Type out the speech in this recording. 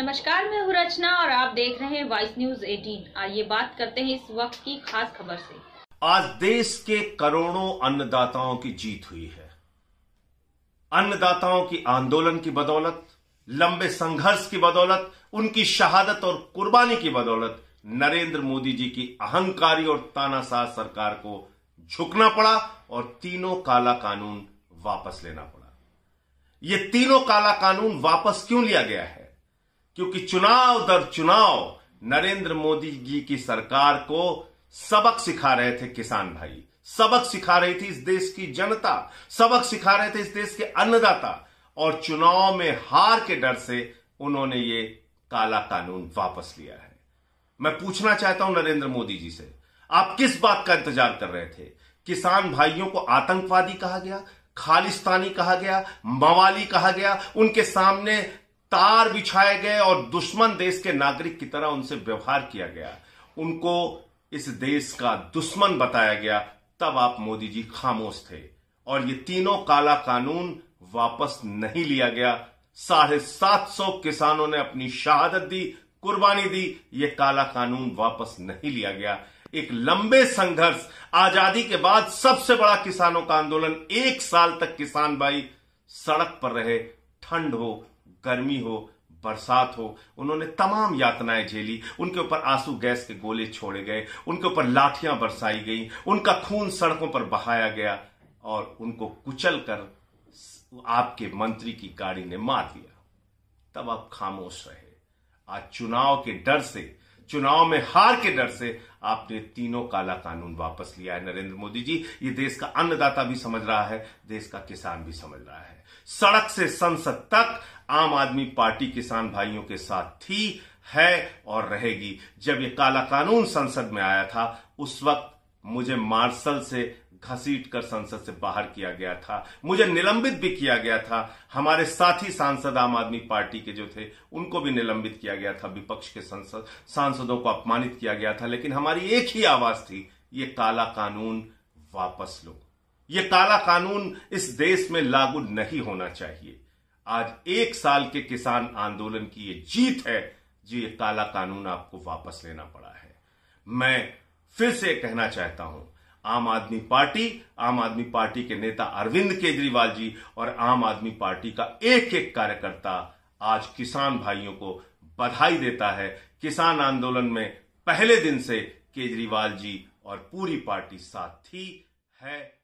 नमस्कार मैं हूँ रचना और आप देख रहे हैं वाइस न्यूज 18 आइए बात करते हैं इस वक्त की खास खबर से आज देश के करोड़ों अन्नदाताओं की जीत हुई है अन्नदाताओं की आंदोलन की बदौलत लंबे संघर्ष की बदौलत उनकी शहादत और कुर्बानी की बदौलत नरेंद्र मोदी जी की अहंकारी और तानाशाह सरकार को झुकना पड़ा और तीनों काला कानून वापस लेना पड़ा ये तीनों काला कानून वापस क्यों लिया गया है क्योंकि चुनाव दर चुनाव नरेंद्र मोदी जी की सरकार को सबक सिखा रहे थे किसान भाई सबक सिखा रही थी इस देश की जनता सबक सिखा रहे थे इस देश के अन्नदाता और चुनाव में हार के डर से उन्होंने ये काला कानून वापस लिया है मैं पूछना चाहता हूं नरेंद्र मोदी जी से आप किस बात का इंतजार कर रहे थे किसान भाइयों को आतंकवादी कहा गया खालिस्तानी कहा गया मवाली कहा गया उनके सामने तार बिछाए गए और दुश्मन देश के नागरिक की तरह उनसे व्यवहार किया गया उनको इस देश का दुश्मन बताया गया तब आप मोदी जी खामोश थे और ये तीनों काला कानून वापस नहीं लिया गया साढ़े सात सौ किसानों ने अपनी शहादत दी कुर्बानी दी ये काला कानून वापस नहीं लिया गया एक लंबे संघर्ष आजादी के बाद सबसे बड़ा किसानों का आंदोलन एक साल तक किसान भाई सड़क पर रहे ठंड हो गर्मी हो बरसात हो उन्होंने तमाम यातनाएं झेली उनके ऊपर आंसू गैस के गोले छोड़े गए उनके ऊपर लाठियां बरसाई गई उनका खून सड़कों पर बहाया गया और उनको कुचल कर आपके मंत्री की गाड़ी ने मार दिया तब आप खामोश रहे आज चुनाव के डर से चुनाव में हार के डर से आपने तीनों काला कानून वापस लिया है नरेंद्र मोदी जी ये देश का अन्नदाता भी समझ रहा है देश का किसान भी समझ रहा है सड़क से संसद तक आम आदमी पार्टी किसान भाइयों के साथ थी है और रहेगी जब ये काला कानून संसद में आया था उस वक्त मुझे मार्शल से घसीट कर संसद से बाहर किया गया था मुझे निलंबित भी किया गया था हमारे साथी सांसद आम आदमी पार्टी के जो थे उनको भी निलंबित किया गया था विपक्ष के संसद सांसदों को अपमानित किया गया था लेकिन हमारी एक ही आवाज थी ये काला कानून वापस लो ये काला कानून इस देश में लागू नहीं होना चाहिए आज एक साल के किसान आंदोलन की ये जीत है जो ये काला कानून आपको वापस लेना पड़ा है मैं फिर से कहना चाहता हूं आम आदमी पार्टी आम आदमी पार्टी के नेता अरविंद केजरीवाल जी और आम आदमी पार्टी का एक एक कार्यकर्ता आज किसान भाइयों को बधाई देता है किसान आंदोलन में पहले दिन से केजरीवाल जी और पूरी पार्टी साथ थी है